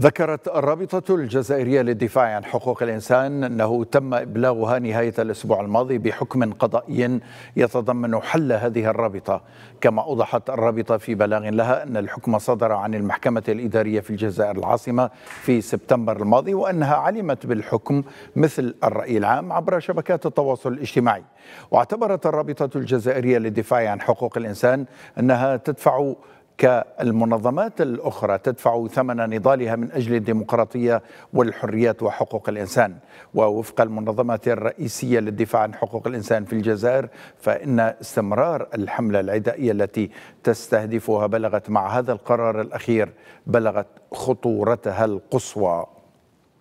ذكرت الرابطة الجزائرية للدفاع عن حقوق الإنسان أنه تم إبلاغها نهاية الأسبوع الماضي بحكم قضائي يتضمن حل هذه الرابطة كما أوضحت الرابطة في بلاغ لها أن الحكم صدر عن المحكمة الإدارية في الجزائر العاصمة في سبتمبر الماضي وأنها علمت بالحكم مثل الرأي العام عبر شبكات التواصل الاجتماعي واعتبرت الرابطة الجزائرية للدفاع عن حقوق الإنسان أنها تدفع كالمنظمات الأخرى تدفع ثمن نضالها من أجل الديمقراطية والحريات وحقوق الإنسان ووفق المنظمات الرئيسية للدفاع عن حقوق الإنسان في الجزائر فإن استمرار الحملة العدائية التي تستهدفها بلغت مع هذا القرار الأخير بلغت خطورتها القصوى